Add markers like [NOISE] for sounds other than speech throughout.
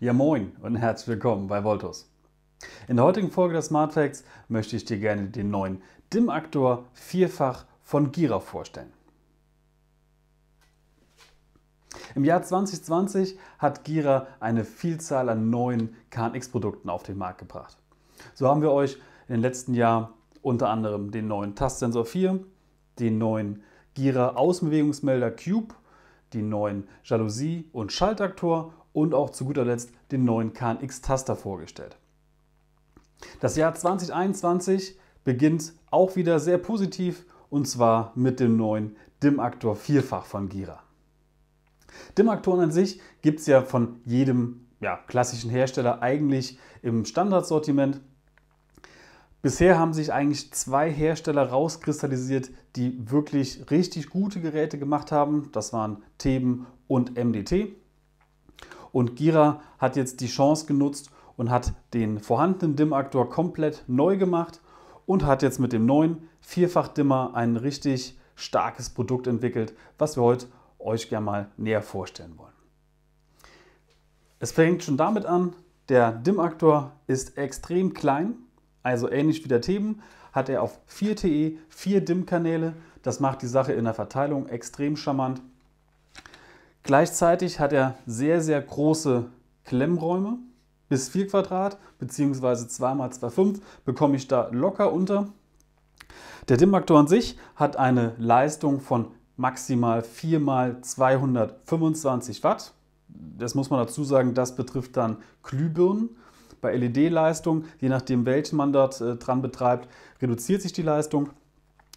Ja moin und herzlich willkommen bei Voltos. In der heutigen Folge der Smart Facts möchte ich dir gerne den neuen Dimmaktor Vierfach von Gira vorstellen. Im Jahr 2020 hat Gira eine Vielzahl an neuen KNX-Produkten auf den Markt gebracht. So haben wir euch in den letzten Jahren unter anderem den neuen Tastsensor 4, den neuen Gira Außenbewegungsmelder Cube, die neuen Jalousie- und Schaltaktor und auch zu guter Letzt den neuen KNX Taster vorgestellt. Das Jahr 2021 beginnt auch wieder sehr positiv und zwar mit dem neuen DIM-Aktor Vierfach von Gira. DIM-Aktoren an sich gibt es ja von jedem ja, klassischen Hersteller eigentlich im Standardsortiment. Bisher haben sich eigentlich zwei Hersteller rauskristallisiert, die wirklich richtig gute Geräte gemacht haben. Das waren Theben und MDT. Und Gira hat jetzt die Chance genutzt und hat den vorhandenen Dimmaktor komplett neu gemacht und hat jetzt mit dem neuen Vierfach-Dimmer ein richtig starkes Produkt entwickelt, was wir heute euch gerne mal näher vorstellen wollen. Es fängt schon damit an, der Dimmaktor ist extrem klein, also ähnlich wie der Theben hat er auf 4 TE vier e, DIMM-Kanäle. Das macht die Sache in der Verteilung extrem charmant Gleichzeitig hat er sehr, sehr große Klemmräume bis 4 Quadrat bzw. 2x2,5 bekomme ich da locker unter. Der Dimmactor an sich hat eine Leistung von maximal 4x225 Watt. Das muss man dazu sagen, das betrifft dann Glühbirnen. Bei LED-Leistung, je nachdem welchen man dort äh, dran betreibt, reduziert sich die Leistung.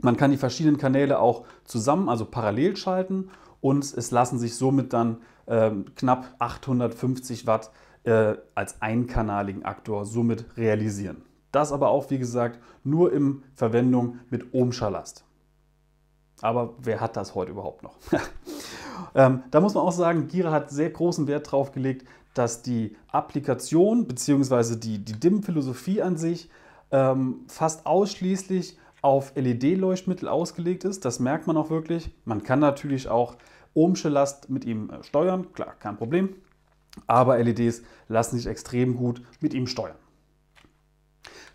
Man kann die verschiedenen Kanäle auch zusammen, also parallel schalten und es lassen sich somit dann ähm, knapp 850 Watt äh, als einkanaligen Aktor somit realisieren. Das aber auch, wie gesagt, nur in Verwendung mit ohmscher Last. Aber wer hat das heute überhaupt noch? [LAUGHS] ähm, da muss man auch sagen, Gira hat sehr großen Wert darauf gelegt, dass die Applikation bzw. die, die DIM-Philosophie an sich ähm, fast ausschließlich auf LED-Leuchtmittel ausgelegt ist. Das merkt man auch wirklich. Man kann natürlich auch ohmsche Last mit ihm äh, steuern, klar, kein Problem. Aber LEDs lassen sich extrem gut mit ihm steuern.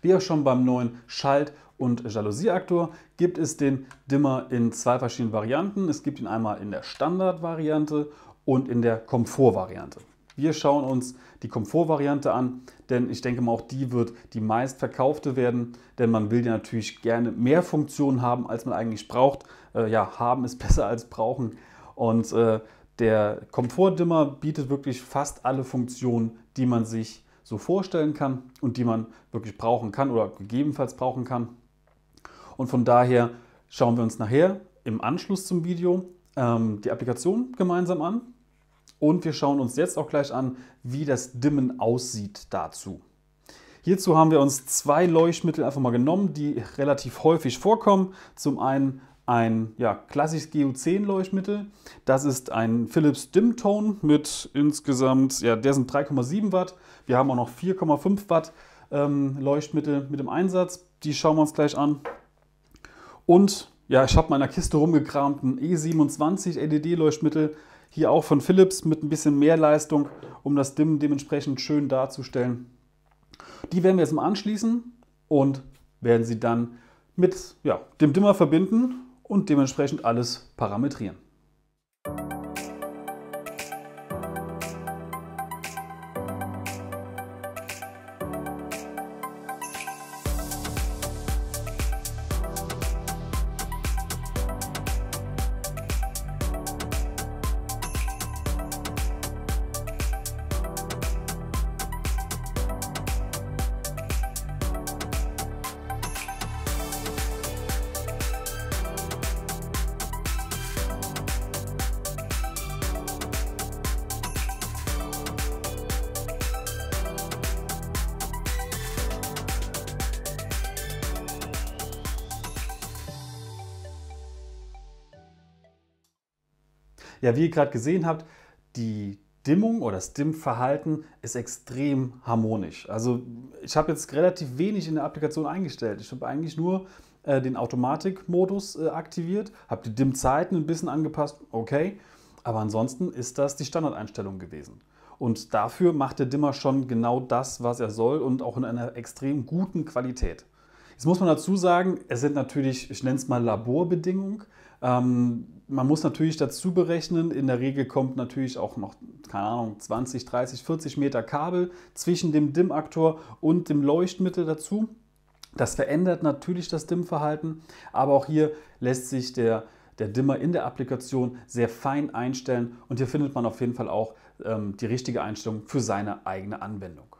Wie auch schon beim neuen Schalt- und Jalousieaktor gibt es den Dimmer in zwei verschiedenen Varianten. Es gibt ihn einmal in der Standardvariante und in der Komfortvariante. Wir schauen uns die Komfortvariante an, denn ich denke mal, auch die wird die meistverkaufte werden, denn man will ja natürlich gerne mehr Funktionen haben, als man eigentlich braucht. Äh, ja, haben ist [LAUGHS] besser als brauchen. Und äh, der Komfortdimmer bietet wirklich fast alle Funktionen, die man sich so vorstellen kann und die man wirklich brauchen kann oder gegebenenfalls brauchen kann. Und von daher schauen wir uns nachher im Anschluss zum Video ähm, die Applikation gemeinsam an und wir schauen uns jetzt auch gleich an, wie das Dimmen aussieht dazu. Hierzu haben wir uns zwei Leuchtmittel einfach mal genommen, die relativ häufig vorkommen. Zum einen ein ja, klassisches GU10 Leuchtmittel. Das ist ein Philips Dimtone mit insgesamt, ja, der sind 3,7 Watt. Wir haben auch noch 4,5 Watt ähm, Leuchtmittel mit im Einsatz. Die schauen wir uns gleich an. Und ja, ich habe meiner Kiste rumgekramt, ein E27 LED Leuchtmittel hier auch von Philips mit ein bisschen mehr Leistung, um das Dimmen dementsprechend schön darzustellen. Die werden wir jetzt mal anschließen und werden sie dann mit ja, dem Dimmer verbinden und dementsprechend alles parametrieren. Ja, wie ihr gerade gesehen habt, die Dimmung oder das Dimmverhalten ist extrem harmonisch. Also ich habe jetzt relativ wenig in der Applikation eingestellt. Ich habe eigentlich nur äh, den Automatikmodus äh, aktiviert, habe die Dimmzeiten ein bisschen angepasst, okay. Aber ansonsten ist das die Standardeinstellung gewesen. Und dafür macht der Dimmer schon genau das, was er soll und auch in einer extrem guten Qualität. Jetzt muss man dazu sagen, es sind natürlich, ich nenne es mal Laborbedingungen. Ähm, man muss natürlich dazu berechnen, in der Regel kommt natürlich auch noch, keine Ahnung, 20, 30, 40 Meter Kabel zwischen dem Dimmaktor und dem Leuchtmittel dazu. Das verändert natürlich das Dimmverhalten, aber auch hier lässt sich der, der Dimmer in der Applikation sehr fein einstellen und hier findet man auf jeden Fall auch ähm, die richtige Einstellung für seine eigene Anwendung.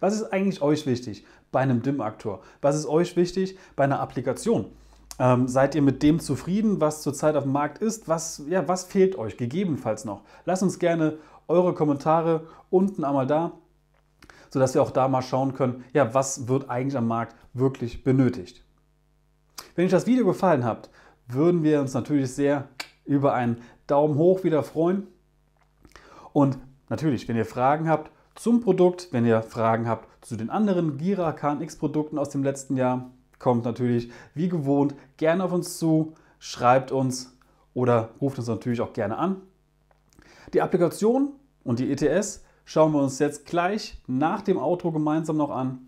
Was ist eigentlich euch wichtig bei einem DIM-Aktor? Was ist euch wichtig bei einer Applikation? Ähm, seid ihr mit dem zufrieden, was zurzeit auf dem Markt ist? Was, ja, was fehlt euch gegebenenfalls noch? Lasst uns gerne eure Kommentare unten einmal da, sodass wir auch da mal schauen können, ja, was wird eigentlich am Markt wirklich benötigt. Wenn euch das Video gefallen hat, würden wir uns natürlich sehr über einen Daumen hoch wieder freuen. Und natürlich, wenn ihr Fragen habt, zum Produkt. Wenn ihr Fragen habt zu den anderen Gira KNX Produkten aus dem letzten Jahr, kommt natürlich wie gewohnt gerne auf uns zu, schreibt uns oder ruft uns natürlich auch gerne an. Die Applikation und die ETS schauen wir uns jetzt gleich nach dem Outro gemeinsam noch an.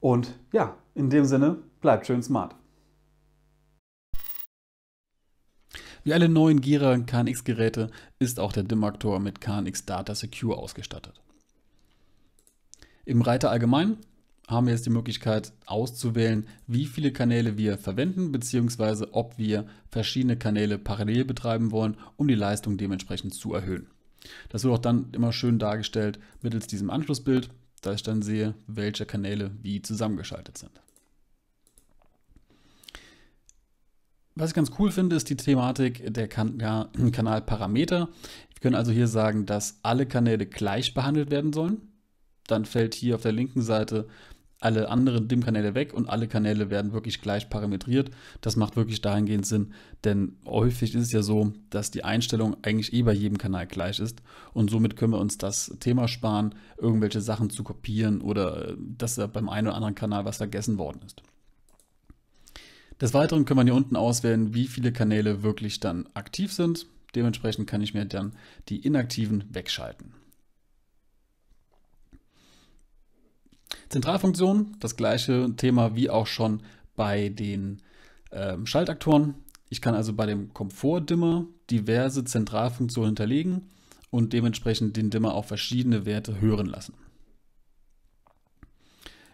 Und ja, in dem Sinne, bleibt schön smart. Wie alle neuen Gira KNX-Geräte ist auch der Dimaktor mit KNX Data Secure ausgestattet. Im Reiter allgemein haben wir jetzt die Möglichkeit auszuwählen, wie viele Kanäle wir verwenden, beziehungsweise ob wir verschiedene Kanäle parallel betreiben wollen, um die Leistung dementsprechend zu erhöhen. Das wird auch dann immer schön dargestellt mittels diesem Anschlussbild, da ich dann sehe, welche Kanäle wie zusammengeschaltet sind. Was ich ganz cool finde, ist die Thematik der kan ja, [CLEARS THROAT] Kanalparameter. Wir können also hier sagen, dass alle Kanäle gleich behandelt werden sollen dann fällt hier auf der linken Seite alle anderen DIM-Kanäle weg und alle Kanäle werden wirklich gleich parametriert. Das macht wirklich dahingehend Sinn, denn häufig ist es ja so, dass die Einstellung eigentlich eh bei jedem Kanal gleich ist und somit können wir uns das Thema sparen, irgendwelche Sachen zu kopieren oder äh, dass beim einen oder anderen Kanal was vergessen worden ist. Des Weiteren kann man hier unten auswählen, wie viele Kanäle wirklich dann aktiv sind. Dementsprechend kann ich mir dann die inaktiven wegschalten. Zentralfunktion, das gleiche Thema wie auch schon bei den ähm, Schaltaktoren. Ich kann also bei dem Komfortdimmer diverse Zentralfunktionen hinterlegen und dementsprechend den Dimmer auf verschiedene Werte hören lassen.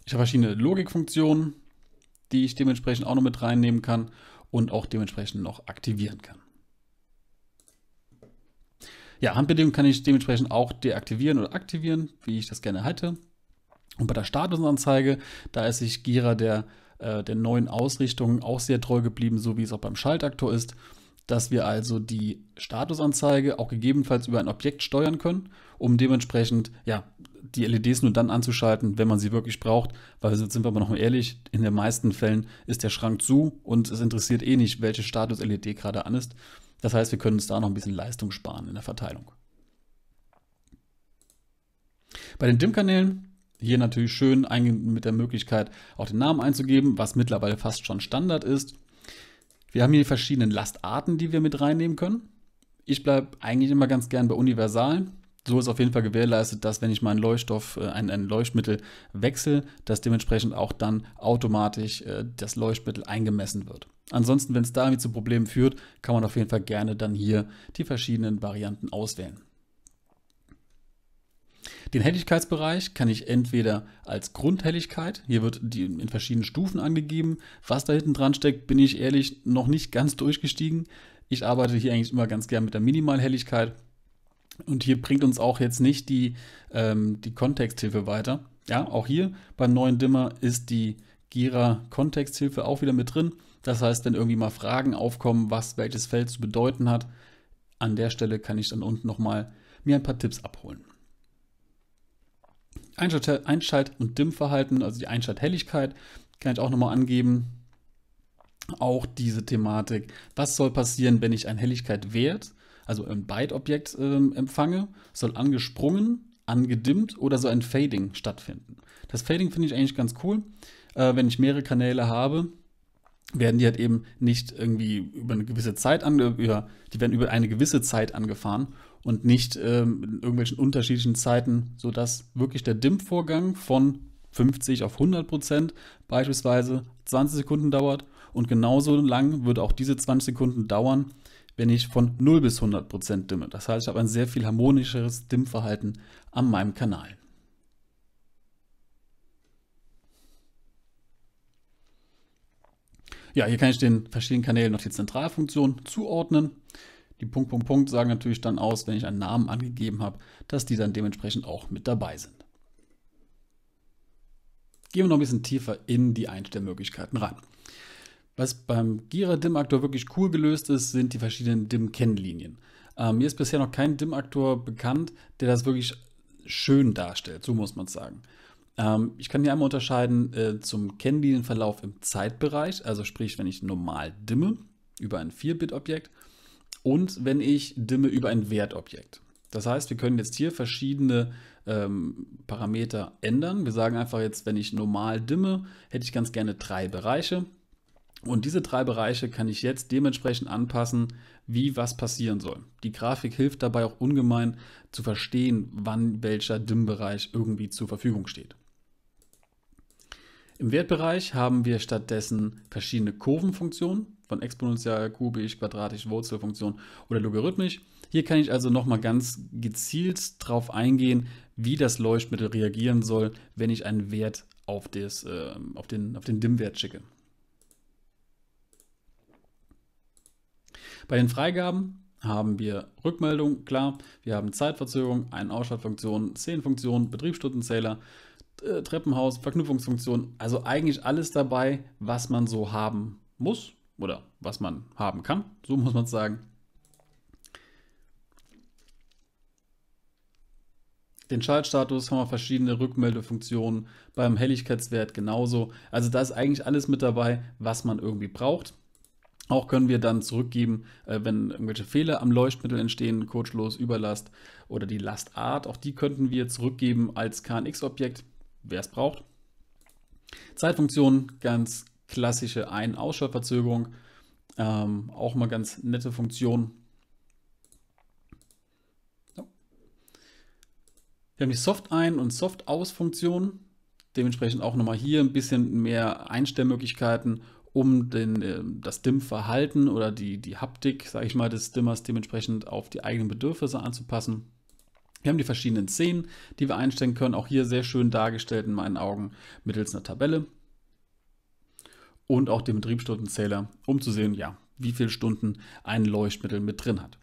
Ich habe verschiedene Logikfunktionen, die ich dementsprechend auch noch mit reinnehmen kann und auch dementsprechend noch aktivieren kann. Ja, Handbedingungen kann ich dementsprechend auch deaktivieren oder aktivieren, wie ich das gerne hätte. Und bei der Statusanzeige, da ist sich Gira der, äh, der neuen Ausrichtung auch sehr treu geblieben, so wie es auch beim Schaltaktor ist, dass wir also die Statusanzeige auch gegebenenfalls über ein Objekt steuern können, um dementsprechend ja, die LEDs nur dann anzuschalten, wenn man sie wirklich braucht, weil sind wir aber noch mal ehrlich, in den meisten Fällen ist der Schrank zu und es interessiert eh nicht, welche Status-LED gerade an ist. Das heißt, wir können uns da noch ein bisschen Leistung sparen in der Verteilung. Bei den DIMM-Kanälen hier natürlich schön mit der Möglichkeit, auch den Namen einzugeben, was mittlerweile fast schon Standard ist. Wir haben hier die verschiedenen Lastarten, die wir mit reinnehmen können. Ich bleibe eigentlich immer ganz gern bei Universalen. So ist auf jeden Fall gewährleistet, dass wenn ich meinen Leuchtstoff, äh, ein, ein, Leuchtmittel wechsle, dass dementsprechend auch dann automatisch äh, das Leuchtmittel eingemessen wird. Ansonsten, wenn es da zu Problemen führt, kann man auf jeden Fall gerne dann hier die verschiedenen Varianten auswählen. Den Helligkeitsbereich kann ich entweder als Grundhelligkeit, hier wird die in verschiedenen Stufen angegeben, was da hinten dran steckt, bin ich ehrlich noch nicht ganz durchgestiegen. Ich arbeite hier eigentlich immer ganz gern mit der Minimalhelligkeit. Und hier bringt uns auch jetzt nicht die, ähm, die Kontexthilfe weiter. Ja, auch hier beim neuen Dimmer ist die Gira Kontexthilfe auch wieder mit drin. Das heißt, wenn irgendwie mal Fragen aufkommen, was welches Feld zu bedeuten hat, an der Stelle kann ich dann unten nochmal mir ein paar Tipps abholen. Einschalt-, Einschalt und Dimmverhalten, also die Einschalthelligkeit, kann ich auch nochmal angeben. Auch diese Thematik. Was soll passieren, wenn ich ein Helligkeitwert, also ein Byte-Objekt äh, empfange? Soll angesprungen, angedimmt oder soll ein Fading stattfinden? Das Fading finde ich eigentlich ganz cool. Äh, wenn ich mehrere Kanäle habe, werden die halt eben nicht irgendwie über eine gewisse Zeit ange die werden über eine gewisse Zeit angefahren und nicht ähm, in irgendwelchen unterschiedlichen Zeiten, sodass wirklich der DIMP-Vorgang von 50 auf 100 Prozent beispielsweise 20 Sekunden dauert und genauso lang würde auch diese 20 Sekunden dauern, wenn ich von 0 bis 100 Prozent dimme. Das heißt, ich habe ein sehr viel harmonischeres Dimmverhalten an meinem Kanal. Ja, hier kann ich den verschiedenen Kanälen noch die Zentralfunktion zuordnen. Die Punkt, Punkt, Punkt sagen natürlich dann aus, wenn ich einen Namen angegeben habe, dass die dann dementsprechend auch mit dabei sind. Gehen wir noch ein bisschen tiefer in die Einstellmöglichkeiten rein. Was beim Gira DIM-Aktor wirklich cool gelöst ist, sind die verschiedenen DIM-Kennlinien. Ähm, mir ist bisher noch kein DIM-Aktor bekannt, der das wirklich schön darstellt, so muss man es sagen. Ähm, ich kann hier einmal unterscheiden äh, zum Kennlinienverlauf im Zeitbereich, also sprich, wenn ich normal dimme über ein 4-Bit-Objekt und wenn ich dimme über ein Wertobjekt. Das heißt, wir können jetzt hier verschiedene ähm, Parameter ändern. Wir sagen einfach jetzt, wenn ich normal dimme, hätte ich ganz gerne drei Bereiche. Und diese drei Bereiche kann ich jetzt dementsprechend anpassen, wie was passieren soll. Die Grafik hilft dabei auch ungemein zu verstehen, wann welcher Dimmbereich irgendwie zur Verfügung steht. Im Wertbereich haben wir stattdessen verschiedene Kurvenfunktionen von Exponential, kubisch, quadratisch, Wurzelfunktion oder logarithmisch. Hier kann ich also nochmal ganz gezielt drauf eingehen, wie das Leuchtmittel reagieren soll, wenn ich einen Wert auf, des, äh, auf den, auf den DIM-Wert schicke. Bei den Freigaben haben wir Rückmeldung, klar, wir haben Zeitverzögerung, eine Ausschaltfunktion, 10 Szenenfunktion, Betriebsstundenzähler, Treppenhaus, Verknüpfungsfunktion, also eigentlich alles dabei, was man so haben muss, oder was man haben kann, so muss man sagen. Den Schaltstatus haben wir verschiedene Rückmeldefunktionen, beim Helligkeitswert genauso. Also da ist eigentlich alles mit dabei, was man irgendwie braucht. Auch können wir dann zurückgeben, äh, wenn irgendwelche Fehler am Leuchtmittel entstehen, kurzlos, Überlast oder die Lastart. Auch die könnten wir zurückgeben als KNX-Objekt, wer es braucht. Zeitfunktion, ganz klassische Ein-Ausschaltverzögerung. Ähm, auch mal ganz nette Funktion. Wir haben die Soft-Ein- und Soft-Aus-Funktion. Dementsprechend auch nochmal hier ein bisschen mehr Einstellmöglichkeiten, um den, ähm, das Dimm-Verhalten oder die, die Haptik, sage ich mal, des Dimmers dementsprechend auf die eigenen Bedürfnisse anzupassen. Wir haben die verschiedenen Szenen, die wir einstellen können. Auch hier sehr schön dargestellt in meinen Augen mittels einer Tabelle und auch den Betriebsstundenzähler, um zu sehen, ja, wie viele Stunden ein Leuchtmittel mit drin hat.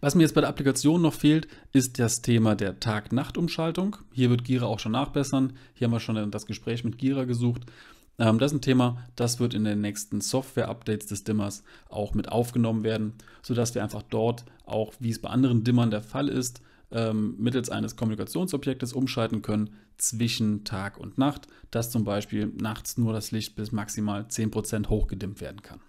Was mir jetzt bei der Applikation noch fehlt, ist das Thema der Tag-Nacht-Umschaltung. Hier wird Gira auch schon nachbessern. Hier haben wir schon das Gespräch mit Gira gesucht. Ähm, das ist ein Thema, das wird in den nächsten Software-Updates des Dimmers auch mit aufgenommen werden, sodass wir einfach dort auch, wie es bei anderen Dimmern der Fall ist, ähm, mittels eines Kommunikationsobjektes umschalten können zwischen Tag und Nacht, dass zum Beispiel nachts nur das Licht bis maximal 10% hochgedimmt werden kann.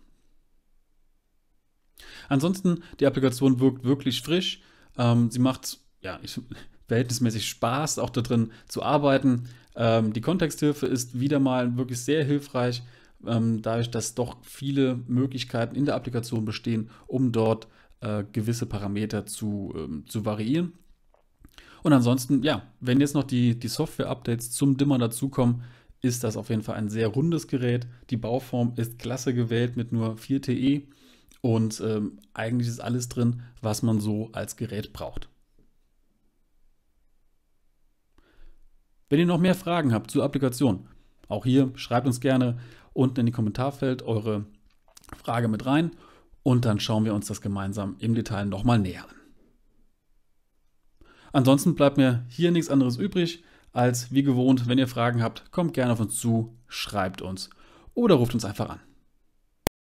Ansonsten, die Applikation wirkt wirklich frisch. Ähm, sie macht ja, ich, [LAUGHS] verhältnismäßig Spaß, auch darin zu arbeiten. Ähm, die Kontexthilfe ist wieder mal wirklich sehr hilfreich, ähm, dadurch, dass doch viele Möglichkeiten in der Applikation bestehen, um dort äh, gewisse Parameter zu, ähm, zu variieren. Und ansonsten, ja, wenn jetzt noch die, die Software-Updates zum Dimmer dazukommen, ist das auf jeden Fall ein sehr rundes Gerät. Die Bauform ist klasse gewählt mit nur 4 TE und ähm, eigentlich ist alles drin, was man so als Gerät braucht. Wenn ihr noch mehr Fragen habt zur Applikation, auch hier schreibt uns gerne unten in die Kommentarfeld eure Frage mit rein und dann schauen wir uns das gemeinsam im Detail nochmal näher an. Ansonsten bleibt mir hier nichts anderes übrig, als wie gewohnt, wenn ihr Fragen habt, kommt gerne auf uns zu, schreibt uns oder ruft uns einfach an.